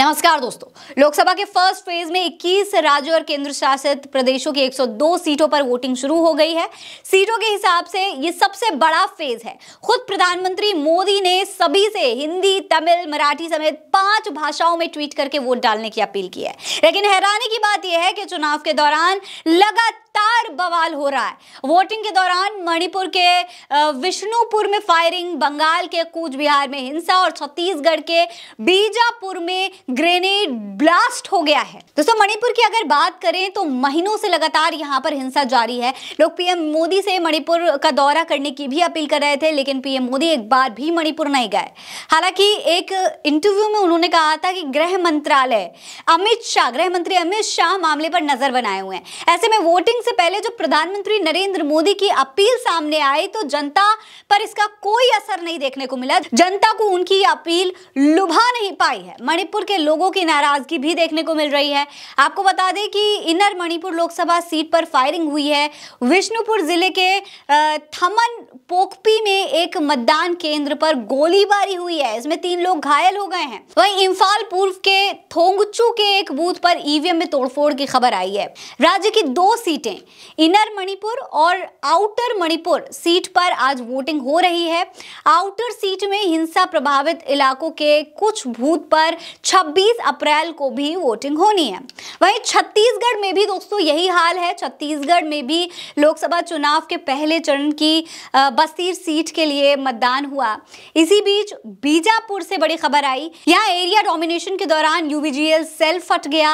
नमस्कार दोस्तों लोकसभा के फर्स्ट फेज में 21 राज्यों और केंद्र शासित प्रदेशों की 102 सीटों पर वोटिंग शुरू हो गई है सीटों के हिसाब से ये सबसे बड़ा फेज है खुद प्रधानमंत्री मोदी ने सभी से हिंदी तमिल मराठी समेत पांच भाषाओं में ट्वीट करके वोट डालने की अपील की है लेकिन हैरानी की बात यह है कि चुनाव के दौरान लगातार लगातार बवाल हो रहा है वोटिंग के दौरान मणिपुर के विष्णुपुर में फायरिंग बंगाल के कूच बिहार में हिंसा और छत्तीसगढ़ के बीजापुर में ग्रेनेड ब्लास्ट हो गया है दोस्तों मणिपुर की अगर बात करें तो महीनों से लगातार यहां पर हिंसा जारी है लोग पीएम मोदी से मणिपुर का दौरा करने की भी अपील कर रहे थे लेकिन पीएम मोदी एक बार भी मणिपुर नहीं गए हालांकि एक इंटरव्यू में उन्होंने कहा था कि गृह मंत्रालय अमित शाह गृह मंत्री अमित शाह मामले पर नजर बनाए हुए हैं ऐसे में वोटिंग से पहले जब प्रधानमंत्री नरेंद्र मोदी की अपील सामने आई तो जनता पर इसका कोई असर नहीं देखने को मिला जनता को उनकी अपील लुभा नहीं पाई है मणिपुर के लोगों की नाराजगी भी देखने को मिल रही है आपको बता दें कि इनर मणिपुर लोकसभा सीट पर फायरिंग हुई है विष्णुपुर जिले के थमन पोकपी में एक मतदान केंद्र पर गोलीबारी हुई है इसमें तीन लोग घायल हो गए हैं वहीं इम्फाल पूर्व के थोंगचू के एक बूथ पर ईवीएम में तोड़फोड़ की खबर आई है राज्य की दो सीटें इनर मणिपुर और आउटर मणिपुर सीट पर आज वोटिंग हो रही है आउटर सीट में हिंसा प्रभावित इलाकों के कुछ बूथ पर छब्बीस अप्रैल को भी वोटिंग होनी है वही छत्तीसगढ़ में भी दोस्तों यही हाल है छत्तीसगढ़ में भी लोकसभा चुनाव के पहले चरण की बस्तीर सीट के लिए मतदान हुआ इसी बीच बीजापुर से बड़ी खबर आई यहाँ एरिया डोमिनेशन के दौरान यूबीजीएल सेल फट गया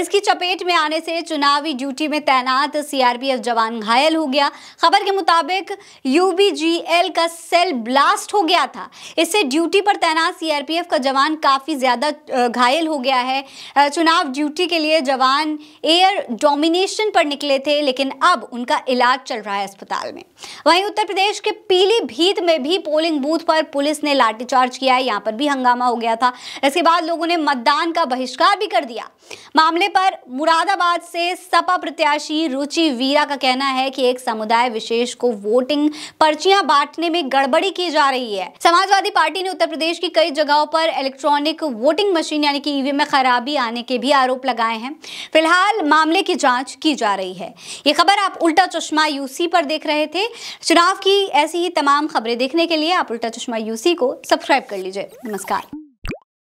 इसकी चपेट में आने से चुनावी ड्यूटी में तैनात सीआरपीएफ जवान घायल हो गया खबर के मुताबिक यूबीजीएल का सेल ब्लास्ट हो गया था इससे ड्यूटी पर तैनात सीआरपीएफ का जवान काफी ज्यादा घायल हो गया है चुनाव ड्यूटी के लिए जवान एयर डोमिनेशन पर निकले थे लेकिन अब उनका इलाज चल रहा है अस्पताल में वहीं उत्तर प्रदेश के पीलीभीत में भी पोलिंग बूथ पर पुलिस ने लाठीचार्ज किया है यहाँ पर भी हंगामा हो गया था इसके बाद लोगों ने मतदान का बहिष्कार भी कर दिया मामले पर मुरादाबाद से सपा प्रत्याशी रुचि वीरा का कहना है कि एक समुदाय विशेष को वोटिंग पर्चियां बांटने में गड़बड़ी की जा रही है समाजवादी पार्टी ने उत्तर प्रदेश की कई जगहों पर इलेक्ट्रॉनिक वोटिंग मशीन यानी कि ईवीएम में खराबी आने के भी आरोप लगाए हैं फिलहाल मामले की जांच की जा रही है ये खबर आप उल्टा चश्मा यूसी पर देख रहे थे चुनाव की ऐसी ही तमाम खबरें देखने के लिए आप उल्टा चश्मा यूसी को सब्सक्राइब कर लीजिए नमस्कार